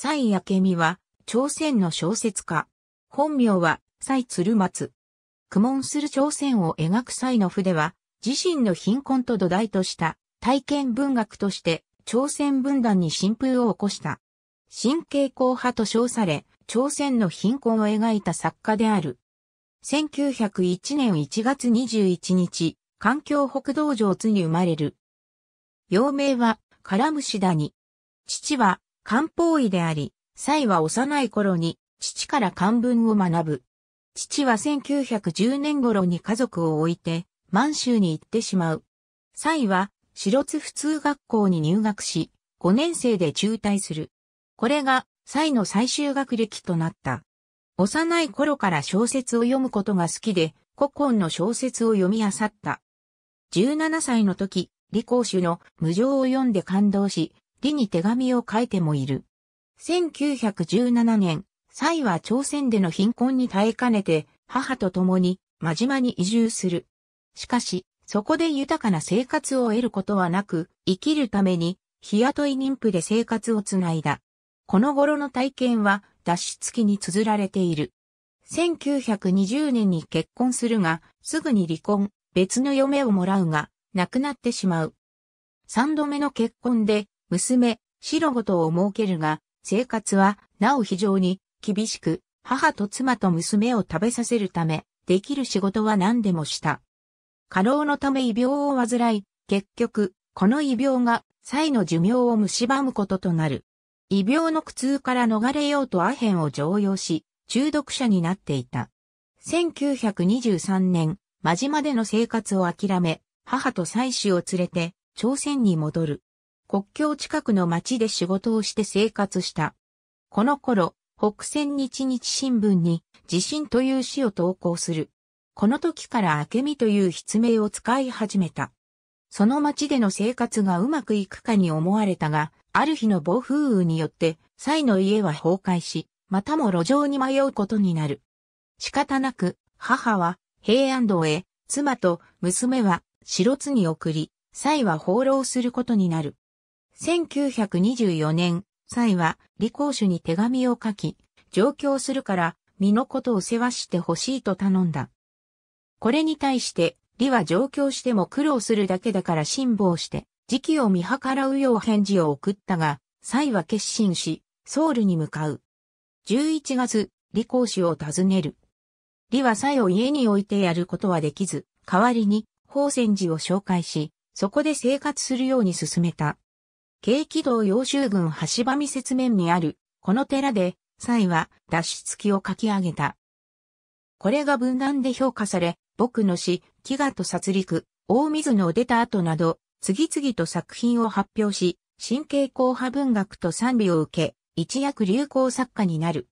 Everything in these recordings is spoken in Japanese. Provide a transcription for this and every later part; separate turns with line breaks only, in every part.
蔡明美は、朝鮮の小説家。本名は、蔡鶴松。苦悶する朝鮮を描く際の筆は、自身の貧困と土台とした体験文学として朝鮮分断に新風を起こした。新傾向派と称され、朝鮮の貧困を描いた作家である。1901年1月21日、環境北道上津に生まれる。幼名は、カラムシダニ。父は、漢方医であり、蔡は幼い頃に父から漢文を学ぶ。父は1910年頃に家族を置いて満州に行ってしまう。蔡は、白津普通学校に入学し、5年生で中退する。これが、蔡の最終学歴となった。幼い頃から小説を読むことが好きで、古今の小説を読み漁った。17歳の時、李光主の無常を読んで感動し、李に手紙を書いてもいる。1917年、蔡は朝鮮での貧困に耐えかねて、母と共に真島に移住する。しかし、そこで豊かな生活を得ることはなく、生きるために、日雇い妊婦で生活をつないだ。この頃の体験は、脱出期に綴られている。1920年に結婚するが、すぐに離婚、別の嫁をもらうが、亡くなってしまう。三度目の結婚で、娘、白ごとを設けるが、生活は、なお非常に、厳しく、母と妻と娘を食べさせるため、できる仕事は何でもした。過労のため異病を患い、結局、この異病が、歳の寿命を蝕むこととなる。異病の苦痛から逃れようとアヘンを常用し、中毒者になっていた。1923年、間島での生活を諦め、母と妻子を連れて、朝鮮に戻る。国境近くの町で仕事をして生活した。この頃、北鮮日日新聞に地震という詩を投稿する。この時から明美という筆名を使い始めた。その町での生活がうまくいくかに思われたが、ある日の暴風雨によって、蔡の家は崩壊し、またも路上に迷うことになる。仕方なく、母は平安堂へ、妻と娘は白津に送り、蔡は放浪することになる。1924年、蔡は李光主に手紙を書き、上京するから、身のことを世話してほしいと頼んだ。これに対して、李は上京しても苦労するだけだから辛抱して、時期を見計らうよう返事を送ったが、蔡は決心し、ソウルに向かう。11月、李光主を訪ねる。李は蔡を家に置いてやることはできず、代わりに、宝泉寺を紹介し、そこで生活するように進めた。軽軌道揚州軍橋場見説面にある、この寺で、蔡は脱出機を書き上げた。これが分断で評価され、僕の詩、飢餓と殺戮、大水の出た後など、次々と作品を発表し、神経硬派文学と賛美を受け、一躍流行作家になる。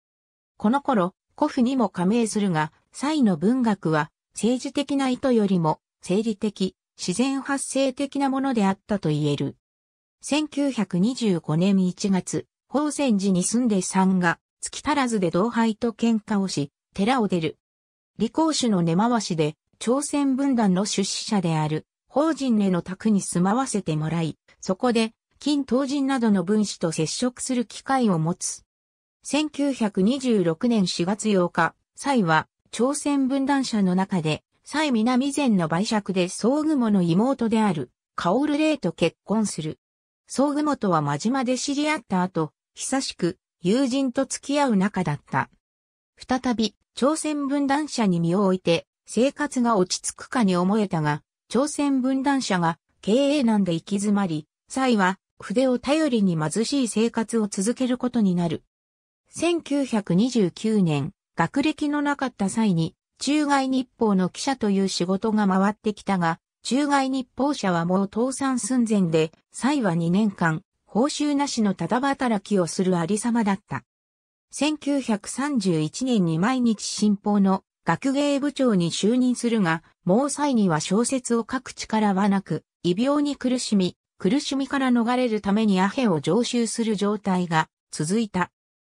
この頃、古府にも加盟するが、蔡の文学は、政治的な意図よりも、生理的、自然発生的なものであったと言える。1925年1月、宝泉寺に住んで三が、月足らずで同輩と喧嘩をし、寺を出る。李光主の根回しで、朝鮮分断の出資者である、法人への宅に住まわせてもらい、そこで、金東人などの分子と接触する機会を持つ。1926年4月8日、蔡は、朝鮮分断者の中で、蔡南前の売借で総雲の妹である、カオルレイと結婚する。総具元は真島で知り合った後、久しく友人と付き合う仲だった。再び、朝鮮分断者に身を置いて、生活が落ち着くかに思えたが、朝鮮分断者が経営難で行き詰まり、際は筆を頼りに貧しい生活を続けることになる。1929年、学歴のなかった際に、中外日報の記者という仕事が回ってきたが、中外日報社はもう倒産寸前で、際は2年間、報酬なしのただ働きをするありさまだった。1931年に毎日新報の学芸部長に就任するが、もう際には小説を書く力はなく、異病に苦しみ、苦しみから逃れるためにアヘを常習する状態が続いた。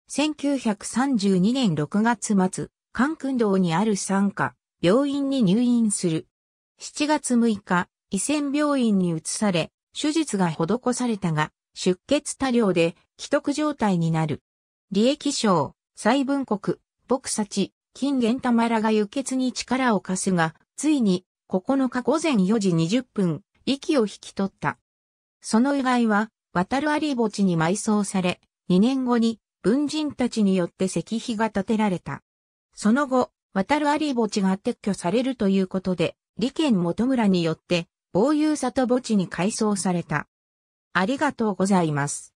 1932年6月末、関空道にある参加、病院に入院する。7月6日、伊仙病院に移され、手術が施されたが、出血多量で既得状態になる。利益症、細分国、牧差地、金玄玉らが輸血に力を貸すが、ついに9日午前4時20分、息を引き取った。その遺骸は、渡る有墓地に埋葬され、2年後に文人たちによって石碑が建てられた。その後、渡る有墓地が撤去されるということで、利権元村によって、防遊里墓地に改装された。ありがとうございます。